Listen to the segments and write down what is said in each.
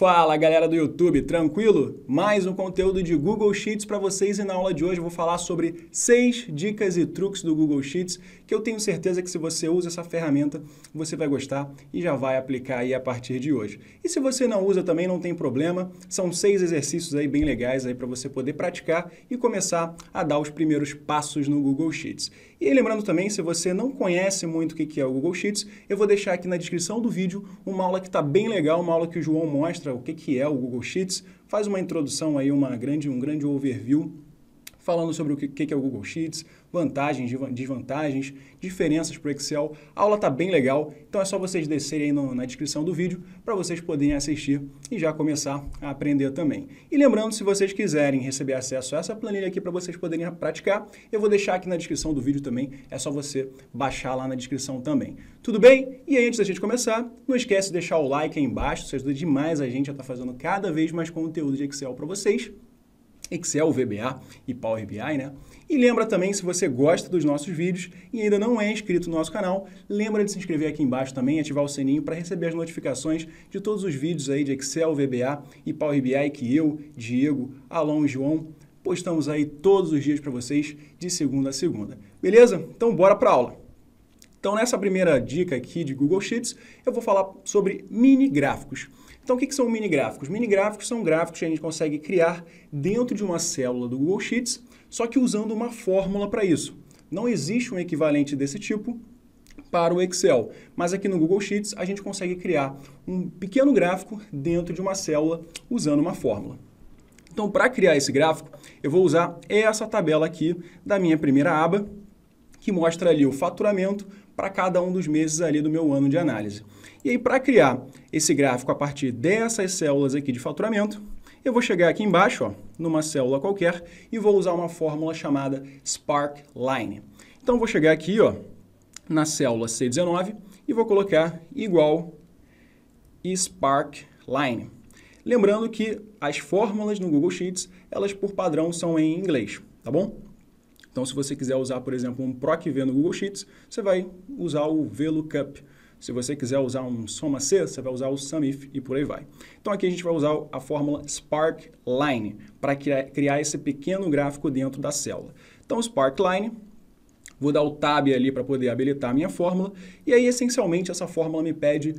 Fala galera do YouTube, tranquilo? Mais um conteúdo de Google Sheets para vocês e na aula de hoje eu vou falar sobre seis dicas e truques do Google Sheets que eu tenho certeza que se você usa essa ferramenta você vai gostar e já vai aplicar aí a partir de hoje. E se você não usa também não tem problema, são seis exercícios aí bem legais aí para você poder praticar e começar a dar os primeiros passos no Google Sheets. E lembrando também, se você não conhece muito o que é o Google Sheets, eu vou deixar aqui na descrição do vídeo uma aula que está bem legal, uma aula que o João mostra o que é o Google Sheets, faz uma introdução aí, uma grande, um grande overview falando sobre o que é o Google Sheets, vantagens, desvantagens, diferenças para o Excel. A aula está bem legal, então é só vocês descerem aí no, na descrição do vídeo para vocês poderem assistir e já começar a aprender também. E lembrando, se vocês quiserem receber acesso a essa planilha aqui para vocês poderem praticar, eu vou deixar aqui na descrição do vídeo também, é só você baixar lá na descrição também. Tudo bem? E aí, antes da gente começar, não esquece de deixar o like aí embaixo, isso ajuda demais a gente a estar tá fazendo cada vez mais conteúdo de Excel para vocês. Excel, VBA e Power BI, né? E lembra também, se você gosta dos nossos vídeos e ainda não é inscrito no nosso canal, lembra de se inscrever aqui embaixo também e ativar o sininho para receber as notificações de todos os vídeos aí de Excel, VBA e Power BI que eu, Diego, Alon e João postamos aí todos os dias para vocês de segunda a segunda. Beleza? Então bora para aula. Então, nessa primeira dica aqui de Google Sheets, eu vou falar sobre mini gráficos. Então, o que, que são mini gráficos? Mini gráficos são gráficos que a gente consegue criar dentro de uma célula do Google Sheets, só que usando uma fórmula para isso. Não existe um equivalente desse tipo para o Excel, mas aqui no Google Sheets a gente consegue criar um pequeno gráfico dentro de uma célula usando uma fórmula. Então, para criar esse gráfico, eu vou usar essa tabela aqui da minha primeira aba, que mostra ali o faturamento para cada um dos meses ali do meu ano de análise. E aí, para criar esse gráfico a partir dessas células aqui de faturamento, eu vou chegar aqui embaixo, ó, numa célula qualquer, e vou usar uma fórmula chamada Sparkline. Então, vou chegar aqui ó, na célula C19 e vou colocar igual Sparkline. Lembrando que as fórmulas no Google Sheets, elas por padrão são em inglês, tá bom? Então, se você quiser usar, por exemplo, um PROC-V no Google Sheets, você vai usar o VLOOKUP. Se você quiser usar um SOMA-C, você vai usar o SUMIF e por aí vai. Então, aqui a gente vai usar a fórmula SparkLine para criar esse pequeno gráfico dentro da célula. Então, SparkLine, vou dar o tab ali para poder habilitar a minha fórmula, e aí, essencialmente, essa fórmula me pede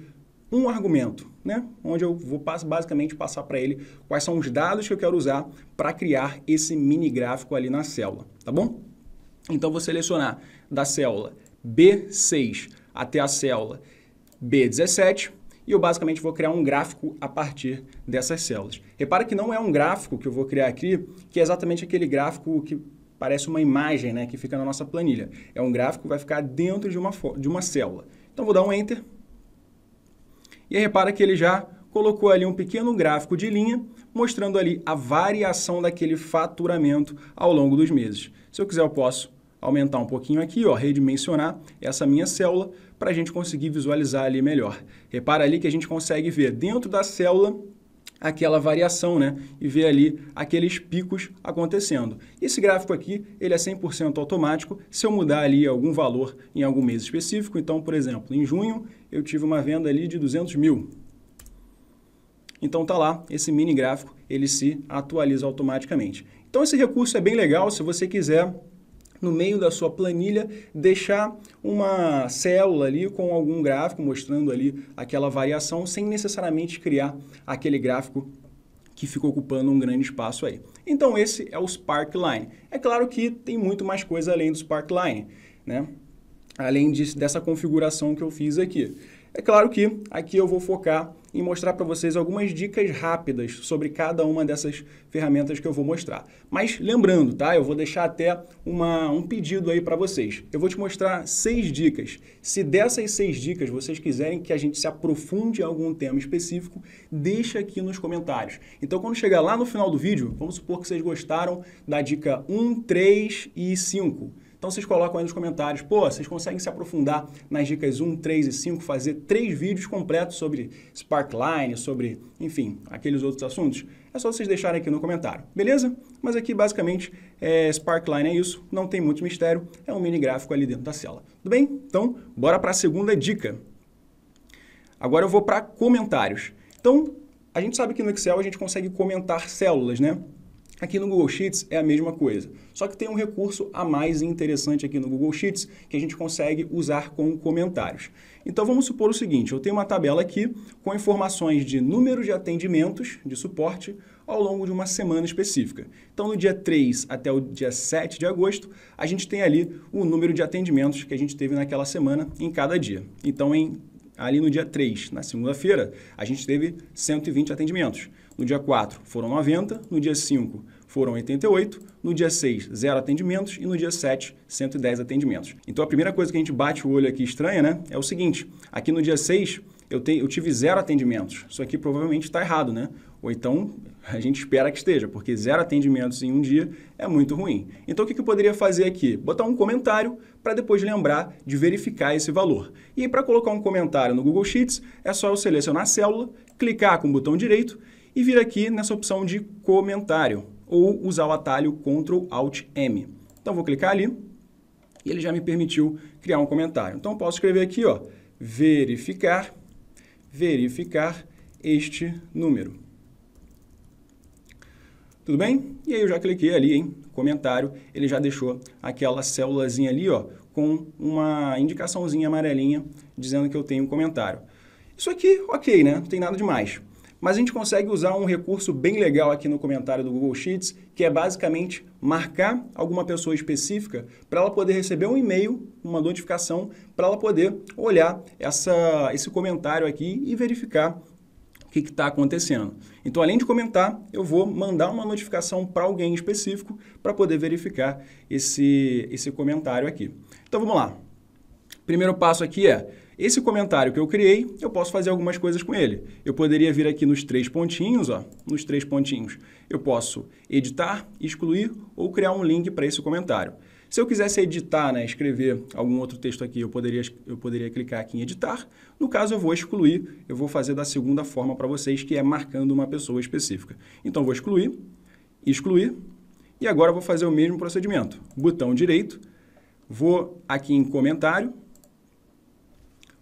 um argumento, né? onde eu vou basicamente passar para ele quais são os dados que eu quero usar para criar esse mini gráfico ali na célula, tá bom? Então, vou selecionar da célula B6 até a célula B17 e eu basicamente vou criar um gráfico a partir dessas células. Repara que não é um gráfico que eu vou criar aqui, que é exatamente aquele gráfico que parece uma imagem né, que fica na nossa planilha. É um gráfico que vai ficar dentro de uma, de uma célula. Então, vou dar um Enter e repara que ele já colocou ali um pequeno gráfico de linha mostrando ali a variação daquele faturamento ao longo dos meses. Se eu quiser, eu posso aumentar um pouquinho aqui, ó, redimensionar essa minha célula para a gente conseguir visualizar ali melhor. Repara ali que a gente consegue ver dentro da célula aquela variação, né? E ver ali aqueles picos acontecendo. Esse gráfico aqui, ele é 100% automático. Se eu mudar ali algum valor em algum mês específico, então, por exemplo, em junho eu tive uma venda ali de 200 mil. Então tá lá, esse mini gráfico, ele se atualiza automaticamente. Então esse recurso é bem legal, se você quiser no meio da sua planilha, deixar uma célula ali com algum gráfico mostrando ali aquela variação, sem necessariamente criar aquele gráfico que fica ocupando um grande espaço aí. Então esse é o Sparkline. É claro que tem muito mais coisa além do Sparkline, né? além disso, dessa configuração que eu fiz aqui. É claro que aqui eu vou focar em mostrar para vocês algumas dicas rápidas sobre cada uma dessas ferramentas que eu vou mostrar. Mas lembrando, tá? Eu vou deixar até uma, um pedido aí para vocês. Eu vou te mostrar seis dicas. Se dessas seis dicas vocês quiserem que a gente se aprofunde em algum tema específico, deixa aqui nos comentários. Então quando chegar lá no final do vídeo, vamos supor que vocês gostaram da dica 1, 3 e 5. Então vocês colocam aí nos comentários, pô, vocês conseguem se aprofundar nas dicas 1, 3 e 5, fazer três vídeos completos sobre Sparkline, sobre, enfim, aqueles outros assuntos? É só vocês deixarem aqui no comentário, beleza? Mas aqui basicamente é, Sparkline é isso, não tem muito mistério, é um mini gráfico ali dentro da cela. Tudo bem? Então, bora para a segunda dica. Agora eu vou para comentários. Então, a gente sabe que no Excel a gente consegue comentar células, né? Aqui no Google Sheets é a mesma coisa. Só que tem um recurso a mais interessante aqui no Google Sheets que a gente consegue usar com comentários. Então vamos supor o seguinte, eu tenho uma tabela aqui com informações de número de atendimentos de suporte ao longo de uma semana específica. Então no dia 3 até o dia 7 de agosto, a gente tem ali o número de atendimentos que a gente teve naquela semana em cada dia. Então em ali no dia 3, na segunda-feira, a gente teve 120 atendimentos. No dia 4 foram 90, no dia 5 foram 88, no dia 6, zero atendimentos e no dia 7, 110 atendimentos. Então a primeira coisa que a gente bate o olho aqui estranha, né, é o seguinte, aqui no dia 6 eu, te, eu tive zero atendimentos. Isso aqui provavelmente está errado, né? Ou então a gente espera que esteja, porque zero atendimentos em um dia é muito ruim. Então o que eu poderia fazer aqui? Botar um comentário para depois lembrar de verificar esse valor. E para colocar um comentário no Google Sheets, é só eu selecionar a célula, clicar com o botão direito e vir aqui nessa opção de comentário ou usar o atalho Ctrl Alt M. Então vou clicar ali e ele já me permitiu criar um comentário. Então posso escrever aqui, ó, verificar, verificar este número. Tudo bem? E aí eu já cliquei ali em comentário, ele já deixou aquela célulazinha ali, ó, com uma indicaçãozinha amarelinha dizendo que eu tenho um comentário. Isso aqui, ok, né? Não tem nada demais. Mas a gente consegue usar um recurso bem legal aqui no comentário do Google Sheets, que é basicamente marcar alguma pessoa específica para ela poder receber um e-mail, uma notificação, para ela poder olhar essa, esse comentário aqui e verificar o que está acontecendo. Então, além de comentar, eu vou mandar uma notificação para alguém específico para poder verificar esse, esse comentário aqui. Então, vamos lá. Primeiro passo aqui é esse comentário que eu criei, eu posso fazer algumas coisas com ele. Eu poderia vir aqui nos três pontinhos, ó, nos três pontinhos. Eu posso editar, excluir ou criar um link para esse comentário. Se eu quisesse editar, né, escrever algum outro texto aqui, eu poderia, eu poderia clicar aqui em editar. No caso, eu vou excluir, eu vou fazer da segunda forma para vocês, que é marcando uma pessoa específica. Então, vou excluir, excluir, e agora vou fazer o mesmo procedimento. Botão direito, vou aqui em comentário,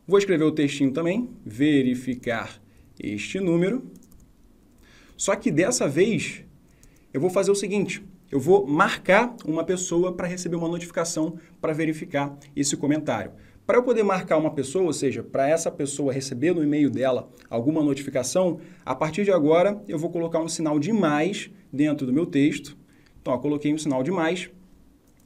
Vou escrever o textinho também, verificar este número. Só que dessa vez eu vou fazer o seguinte, eu vou marcar uma pessoa para receber uma notificação para verificar esse comentário. Para eu poder marcar uma pessoa, ou seja, para essa pessoa receber no e-mail dela alguma notificação, a partir de agora eu vou colocar um sinal de mais dentro do meu texto. Então, coloquei um sinal de mais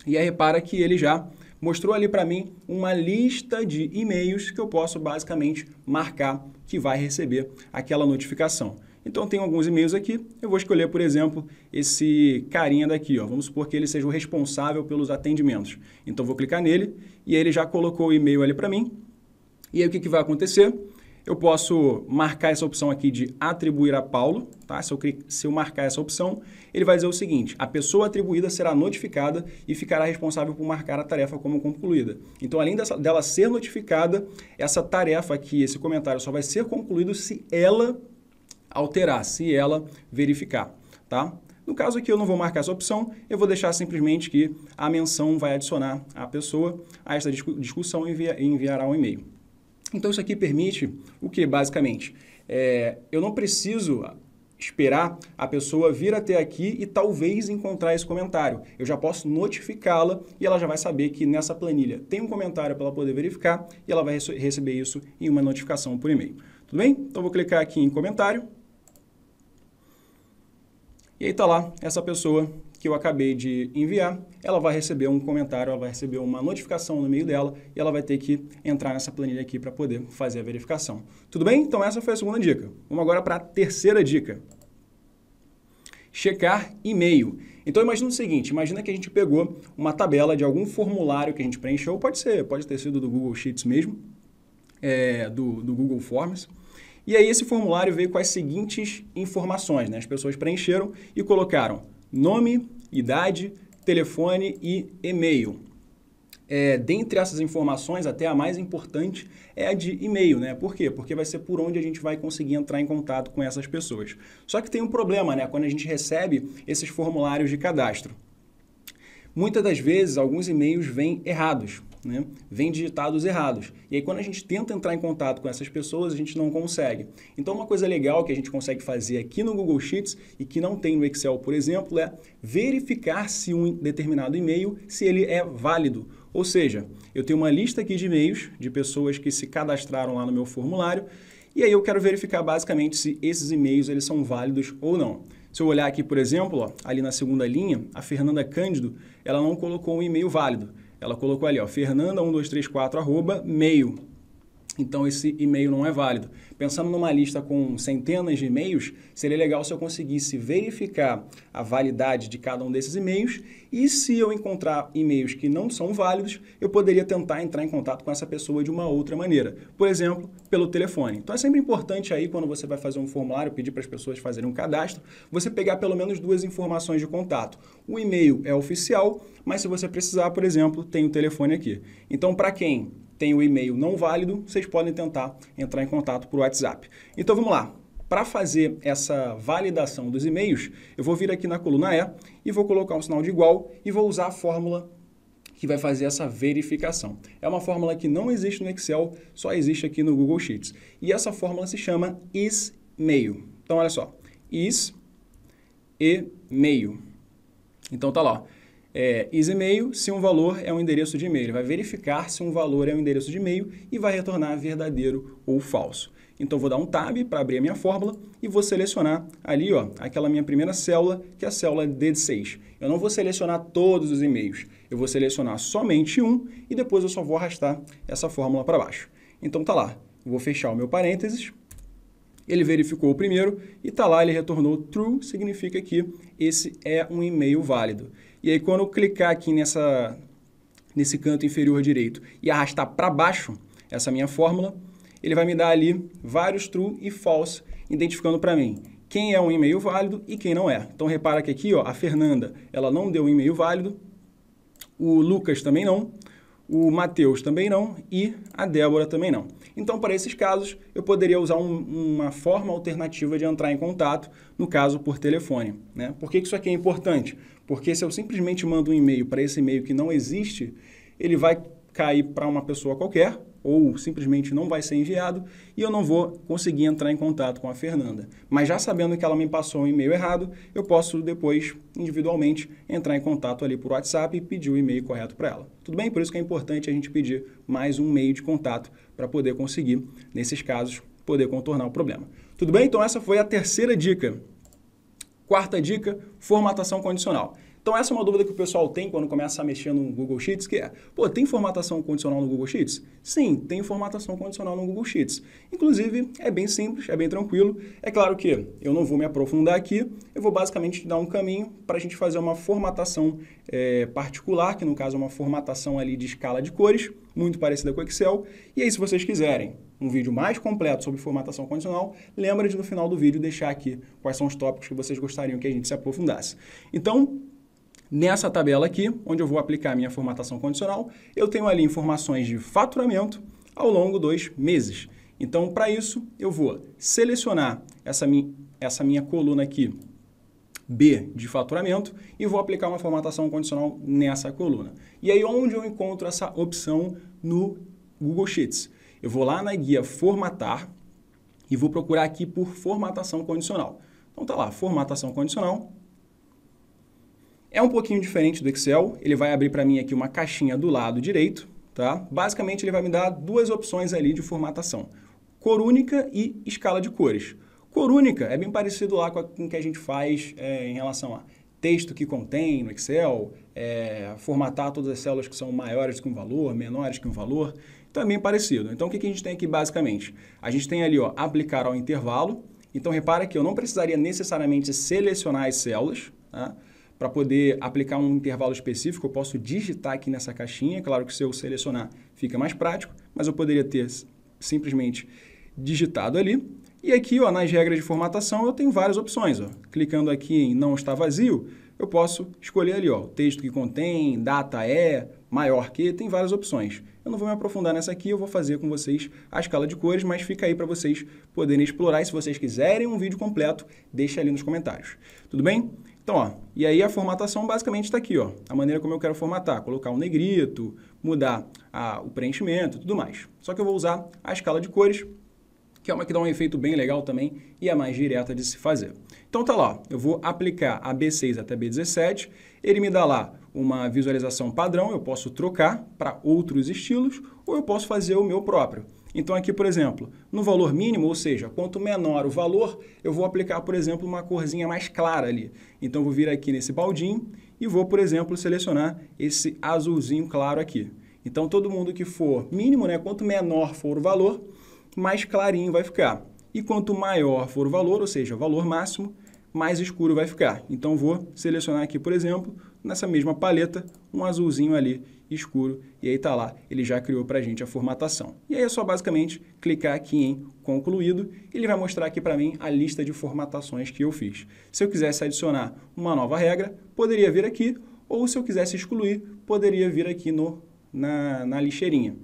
e aí repara que ele já mostrou ali para mim uma lista de e-mails que eu posso basicamente marcar que vai receber aquela notificação. Então tem alguns e-mails aqui, eu vou escolher, por exemplo, esse carinha daqui, ó. Vamos supor que ele seja o responsável pelos atendimentos. Então vou clicar nele e ele já colocou o e-mail ali para mim. E aí o que, que vai acontecer? eu posso marcar essa opção aqui de atribuir a Paulo, tá? Se eu, se eu marcar essa opção, ele vai dizer o seguinte, a pessoa atribuída será notificada e ficará responsável por marcar a tarefa como concluída. Então, além dessa, dela ser notificada, essa tarefa aqui, esse comentário só vai ser concluído se ela alterar, se ela verificar, tá? No caso aqui eu não vou marcar essa opção, eu vou deixar simplesmente que a menção vai adicionar a pessoa a esta discussão e enviará um e-mail. Então isso aqui permite o que basicamente? É, eu não preciso esperar a pessoa vir até aqui e talvez encontrar esse comentário. Eu já posso notificá-la e ela já vai saber que nessa planilha tem um comentário para ela poder verificar e ela vai receber isso em uma notificação por e-mail. Tudo bem? Então vou clicar aqui em comentário. E aí está lá essa pessoa que eu acabei de enviar, ela vai receber um comentário, ela vai receber uma notificação no meio dela e ela vai ter que entrar nessa planilha aqui para poder fazer a verificação. Tudo bem? Então essa foi a segunda dica. Vamos agora para a terceira dica. Checar e-mail. Então imagina o seguinte, imagina que a gente pegou uma tabela de algum formulário que a gente preencheu, pode ser, pode ter sido do Google Sheets mesmo, é, do, do Google Forms, e aí esse formulário veio com as seguintes informações, né? As pessoas preencheram e colocaram nome, idade, telefone e e-mail. É, dentre essas informações, até a mais importante é a de e-mail, né? Por quê? Porque vai ser por onde a gente vai conseguir entrar em contato com essas pessoas. Só que tem um problema, né? Quando a gente recebe esses formulários de cadastro. Muitas das vezes, alguns e-mails vêm errados, né? vêm digitados errados. E aí, quando a gente tenta entrar em contato com essas pessoas, a gente não consegue. Então, uma coisa legal que a gente consegue fazer aqui no Google Sheets e que não tem no Excel, por exemplo, é verificar se um determinado e-mail, se ele é válido. Ou seja, eu tenho uma lista aqui de e-mails de pessoas que se cadastraram lá no meu formulário e aí eu quero verificar basicamente se esses e-mails eles são válidos ou não. Se eu olhar aqui, por exemplo, ó, ali na segunda linha, a Fernanda Cândido, ela não colocou um e-mail válido. Ela colocou ali, ó, fernanda1234, arroba, mail. Então, esse e-mail não é válido. Pensando numa lista com centenas de e-mails, seria legal se eu conseguisse verificar a validade de cada um desses e-mails e se eu encontrar e-mails que não são válidos, eu poderia tentar entrar em contato com essa pessoa de uma outra maneira. Por exemplo, pelo telefone. Então, é sempre importante aí, quando você vai fazer um formulário, pedir para as pessoas fazerem um cadastro, você pegar pelo menos duas informações de contato. O e-mail é oficial, mas se você precisar, por exemplo, tem o telefone aqui. Então, para quem tem o e-mail não válido, vocês podem tentar entrar em contato por WhatsApp. Então vamos lá. Para fazer essa validação dos e-mails, eu vou vir aqui na coluna E e vou colocar um sinal de igual e vou usar a fórmula que vai fazer essa verificação. É uma fórmula que não existe no Excel, só existe aqui no Google Sheets. E essa fórmula se chama is Então olha só, is e-mail. Então tá lá, é, isEmail se um valor é um endereço de e-mail. Ele vai verificar se um valor é um endereço de e-mail e vai retornar verdadeiro ou falso. Então, vou dar um tab para abrir a minha fórmula e vou selecionar ali ó, aquela minha primeira célula, que é a célula D6. Eu não vou selecionar todos os e-mails, eu vou selecionar somente um e depois eu só vou arrastar essa fórmula para baixo. Então, tá lá. vou fechar o meu parênteses, ele verificou o primeiro e tá lá, ele retornou true, significa que esse é um e-mail válido. E aí, quando eu clicar aqui nessa, nesse canto inferior direito e arrastar para baixo essa minha fórmula, ele vai me dar ali vários true e false, identificando para mim quem é um e-mail válido e quem não é. Então, repara que aqui, ó, a Fernanda, ela não deu um e-mail válido, o Lucas também não, o Matheus também não e a Débora também não. Então, para esses casos, eu poderia usar um, uma forma alternativa de entrar em contato, no caso, por telefone. Né? Por que, que isso aqui é importante? Porque se eu simplesmente mando um e-mail para esse e-mail que não existe, ele vai cair para uma pessoa qualquer ou simplesmente não vai ser enviado e eu não vou conseguir entrar em contato com a Fernanda. Mas já sabendo que ela me passou um e-mail errado, eu posso depois, individualmente, entrar em contato ali por WhatsApp e pedir o e-mail correto para ela. Tudo bem? Por isso que é importante a gente pedir mais um meio de contato para poder conseguir, nesses casos, poder contornar o problema. Tudo bem? Então essa foi a terceira dica. Quarta dica, formatação condicional. Então, essa é uma dúvida que o pessoal tem quando começa a mexer no Google Sheets, que é, pô, tem formatação condicional no Google Sheets? Sim, tem formatação condicional no Google Sheets. Inclusive, é bem simples, é bem tranquilo. É claro que eu não vou me aprofundar aqui, eu vou basicamente dar um caminho para a gente fazer uma formatação é, particular, que no caso é uma formatação ali de escala de cores, muito parecida com o Excel. E aí, se vocês quiserem um vídeo mais completo sobre formatação condicional, lembra de no final do vídeo deixar aqui quais são os tópicos que vocês gostariam que a gente se aprofundasse. Então, Nessa tabela aqui, onde eu vou aplicar a minha formatação condicional, eu tenho ali informações de faturamento ao longo dos meses. Então, para isso, eu vou selecionar essa minha, essa minha coluna aqui, B de faturamento, e vou aplicar uma formatação condicional nessa coluna. E aí, onde eu encontro essa opção no Google Sheets? Eu vou lá na guia Formatar e vou procurar aqui por formatação condicional. Então, tá lá, formatação condicional, é um pouquinho diferente do Excel, ele vai abrir para mim aqui uma caixinha do lado direito, tá? Basicamente ele vai me dar duas opções ali de formatação, cor única e escala de cores. Cor única é bem parecido lá com o que a gente faz é, em relação a texto que contém no Excel, é, formatar todas as células que são maiores que um valor, menores que um valor, também então, é parecido. Então, o que, que a gente tem aqui basicamente? A gente tem ali, ó, aplicar ao intervalo. Então, repara que eu não precisaria necessariamente selecionar as células, tá? Né? Para poder aplicar um intervalo específico, eu posso digitar aqui nessa caixinha. Claro que se eu selecionar fica mais prático, mas eu poderia ter simplesmente digitado ali. E aqui, ó, nas regras de formatação, eu tenho várias opções. Ó. Clicando aqui em não está vazio, eu posso escolher ali, ó, o texto que contém, data é, maior que, tem várias opções. Eu não vou me aprofundar nessa aqui, eu vou fazer com vocês a escala de cores, mas fica aí para vocês poderem explorar. E se vocês quiserem um vídeo completo, deixa ali nos comentários. Tudo bem? Então, ó, e aí a formatação basicamente está aqui, ó, a maneira como eu quero formatar, colocar um negrito, mudar a, o preenchimento, tudo mais. Só que eu vou usar a escala de cores, que é uma que dá um efeito bem legal também e é mais direta de se fazer. Então tá lá, ó, eu vou aplicar a B6 até B17, ele me dá lá uma visualização padrão, eu posso trocar para outros estilos ou eu posso fazer o meu próprio. Então, aqui, por exemplo, no valor mínimo, ou seja, quanto menor o valor, eu vou aplicar, por exemplo, uma corzinha mais clara ali. Então, vou vir aqui nesse baldinho e vou, por exemplo, selecionar esse azulzinho claro aqui. Então, todo mundo que for mínimo, né, quanto menor for o valor, mais clarinho vai ficar. E quanto maior for o valor, ou seja, o valor máximo, mais escuro vai ficar. Então, vou selecionar aqui, por exemplo, nessa mesma paleta, um azulzinho ali escuro, e aí está lá, ele já criou para a gente a formatação. E aí é só basicamente clicar aqui em concluído, ele vai mostrar aqui para mim a lista de formatações que eu fiz. Se eu quisesse adicionar uma nova regra, poderia vir aqui, ou se eu quisesse excluir, poderia vir aqui no, na, na lixeirinha.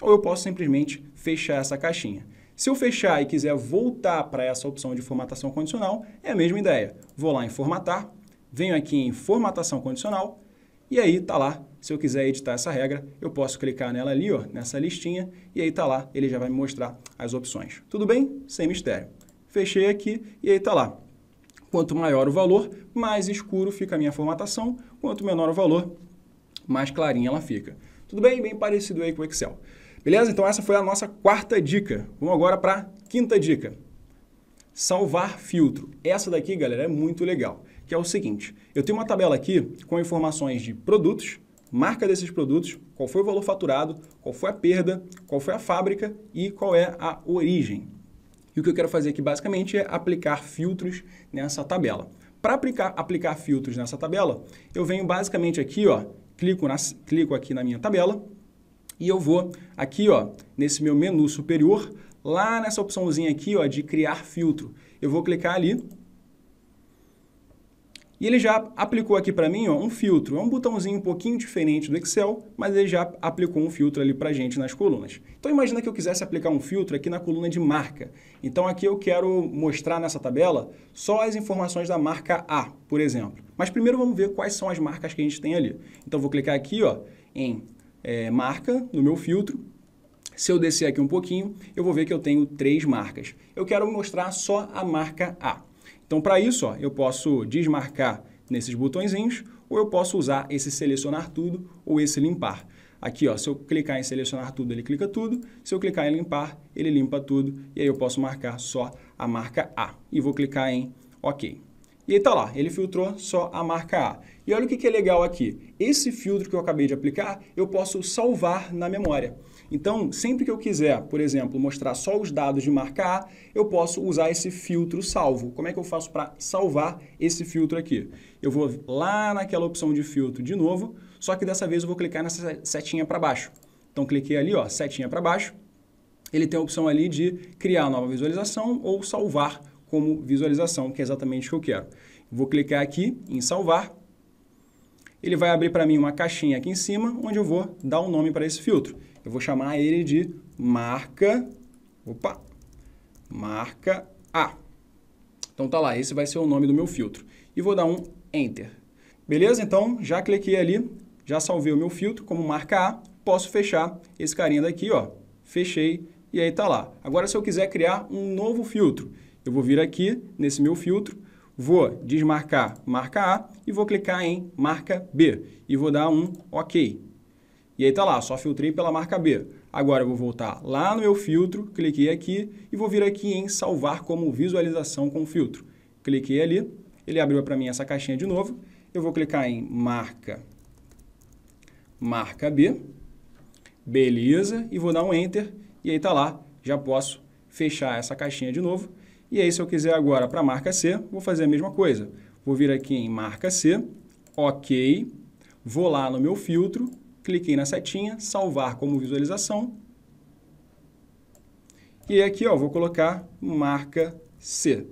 Ou eu posso simplesmente fechar essa caixinha. Se eu fechar e quiser voltar para essa opção de formatação condicional, é a mesma ideia. Vou lá em formatar, venho aqui em formatação condicional e aí tá lá, se eu quiser editar essa regra, eu posso clicar nela ali, ó, nessa listinha, e aí tá lá, ele já vai me mostrar as opções. Tudo bem? Sem mistério. Fechei aqui e aí tá lá. Quanto maior o valor, mais escuro fica a minha formatação, quanto menor o valor, mais clarinha ela fica. Tudo bem? Bem parecido aí com o Excel. Beleza? Então essa foi a nossa quarta dica. Vamos agora para a quinta dica. Salvar filtro. Essa daqui, galera, é muito legal que é o seguinte. Eu tenho uma tabela aqui com informações de produtos, marca desses produtos, qual foi o valor faturado, qual foi a perda, qual foi a fábrica e qual é a origem. E o que eu quero fazer aqui basicamente é aplicar filtros nessa tabela. Para aplicar, aplicar filtros nessa tabela, eu venho basicamente aqui, ó, clico, na, clico aqui na minha tabela e eu vou aqui, ó, nesse meu menu superior, lá nessa opçãozinha aqui, ó, de criar filtro. Eu vou clicar ali e ele já aplicou aqui para mim ó, um filtro. É um botãozinho um pouquinho diferente do Excel, mas ele já aplicou um filtro ali para a gente nas colunas. Então imagina que eu quisesse aplicar um filtro aqui na coluna de marca. Então aqui eu quero mostrar nessa tabela só as informações da marca A, por exemplo. Mas primeiro vamos ver quais são as marcas que a gente tem ali. Então vou clicar aqui ó, em é, marca, no meu filtro, se eu descer aqui um pouquinho, eu vou ver que eu tenho três marcas. Eu quero mostrar só a marca A. Então, para isso, ó, eu posso desmarcar nesses botõezinhos ou eu posso usar esse selecionar tudo ou esse limpar. Aqui, ó, se eu clicar em selecionar tudo, ele clica tudo. Se eu clicar em limpar, ele limpa tudo. E aí eu posso marcar só a marca A. E vou clicar em OK. E aí tá lá, ele filtrou só a marca A. E olha o que, que é legal aqui. Esse filtro que eu acabei de aplicar, eu posso salvar na memória. Então, sempre que eu quiser, por exemplo, mostrar só os dados de marca A, eu posso usar esse filtro salvo. Como é que eu faço para salvar esse filtro aqui? Eu vou lá naquela opção de filtro de novo, só que dessa vez eu vou clicar nessa setinha para baixo. Então, cliquei ali, ó, setinha para baixo. Ele tem a opção ali de criar nova visualização ou salvar como visualização, que é exatamente o que eu quero. Vou clicar aqui em salvar. Ele vai abrir para mim uma caixinha aqui em cima, onde eu vou dar um nome para esse filtro eu vou chamar ele de marca, opa, marca A. Então tá lá, esse vai ser o nome do meu filtro. E vou dar um Enter. Beleza? Então, já cliquei ali, já salvei o meu filtro como marca A, posso fechar esse carinha daqui, ó. Fechei e aí tá lá. Agora, se eu quiser criar um novo filtro, eu vou vir aqui nesse meu filtro, vou desmarcar marca A e vou clicar em marca B e vou dar um OK. E aí tá lá, só filtrei pela marca B. Agora eu vou voltar lá no meu filtro, cliquei aqui e vou vir aqui em salvar como visualização com filtro. Cliquei ali, ele abriu para mim essa caixinha de novo. Eu vou clicar em marca, marca B, beleza, e vou dar um Enter. E aí tá lá, já posso fechar essa caixinha de novo. E aí se eu quiser agora para marca C, vou fazer a mesma coisa. Vou vir aqui em marca C, ok, vou lá no meu filtro, cliquei na setinha, salvar como visualização. E aqui, ó, vou colocar marca C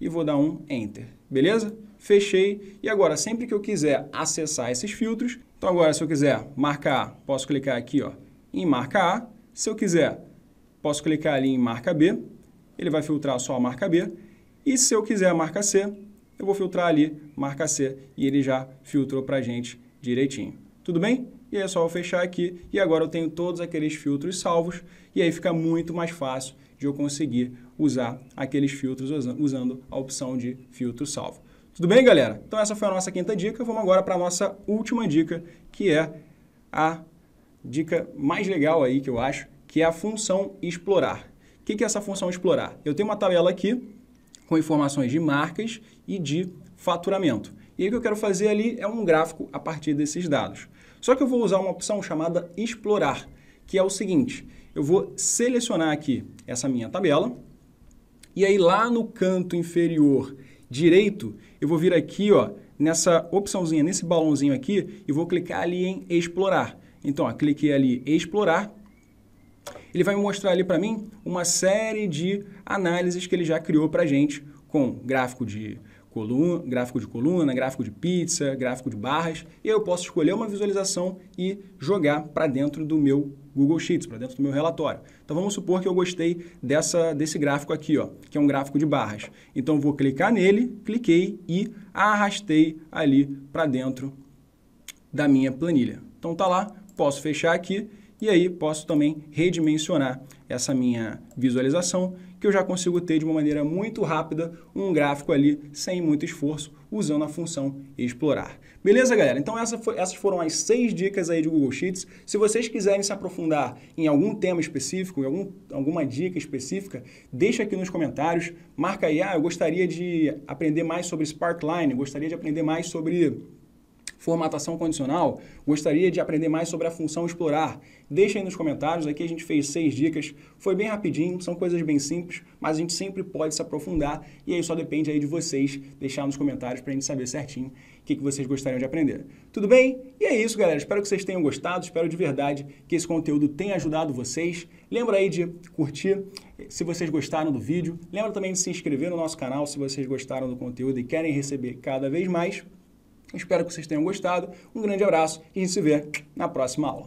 e vou dar um Enter, beleza? Fechei e agora sempre que eu quiser acessar esses filtros, então agora se eu quiser marca A, posso clicar aqui ó, em marca A, se eu quiser posso clicar ali em marca B, ele vai filtrar só a marca B e se eu quiser a marca C, eu vou filtrar ali marca C e ele já filtrou para gente direitinho. Tudo bem? E aí é só eu fechar aqui e agora eu tenho todos aqueles filtros salvos e aí fica muito mais fácil de eu conseguir usar aqueles filtros usando a opção de filtro salvo. Tudo bem, galera? Então essa foi a nossa quinta dica. Vamos agora para a nossa última dica, que é a dica mais legal aí que eu acho, que é a função explorar. O que é essa função explorar? Eu tenho uma tabela aqui com informações de marcas e de faturamento. E aí, o que eu quero fazer ali é um gráfico a partir desses dados. Só que eu vou usar uma opção chamada explorar, que é o seguinte, eu vou selecionar aqui essa minha tabela e aí lá no canto inferior direito, eu vou vir aqui, ó, nessa opçãozinha, nesse balãozinho aqui e vou clicar ali em explorar. Então, ó, cliquei ali explorar, ele vai mostrar ali para mim uma série de análises que ele já criou para a gente com gráfico de coluna, gráfico de coluna, gráfico de pizza, gráfico de barras, e eu posso escolher uma visualização e jogar para dentro do meu Google Sheets, para dentro do meu relatório. Então vamos supor que eu gostei dessa, desse gráfico aqui, ó, que é um gráfico de barras. Então vou clicar nele, cliquei e arrastei ali para dentro da minha planilha. Então tá lá, posso fechar aqui e aí posso também redimensionar essa minha visualização que eu já consigo ter de uma maneira muito rápida um gráfico ali sem muito esforço usando a função explorar. Beleza, galera? Então essa foi, essas foram as seis dicas aí de Google Sheets. Se vocês quiserem se aprofundar em algum tema específico, em algum, alguma dica específica, deixa aqui nos comentários, marca aí, ah, eu gostaria de aprender mais sobre Sparkline, gostaria de aprender mais sobre formatação condicional? Gostaria de aprender mais sobre a função explorar? Deixa aí nos comentários, aqui a gente fez seis dicas, foi bem rapidinho, são coisas bem simples, mas a gente sempre pode se aprofundar e aí só depende aí de vocês deixar nos comentários para a gente saber certinho o que, que vocês gostariam de aprender. Tudo bem? E é isso, galera. Espero que vocês tenham gostado, espero de verdade que esse conteúdo tenha ajudado vocês. Lembra aí de curtir se vocês gostaram do vídeo. Lembra também de se inscrever no nosso canal se vocês gostaram do conteúdo e querem receber cada vez mais espero que vocês tenham gostado. Um grande abraço e a gente se vê na próxima aula.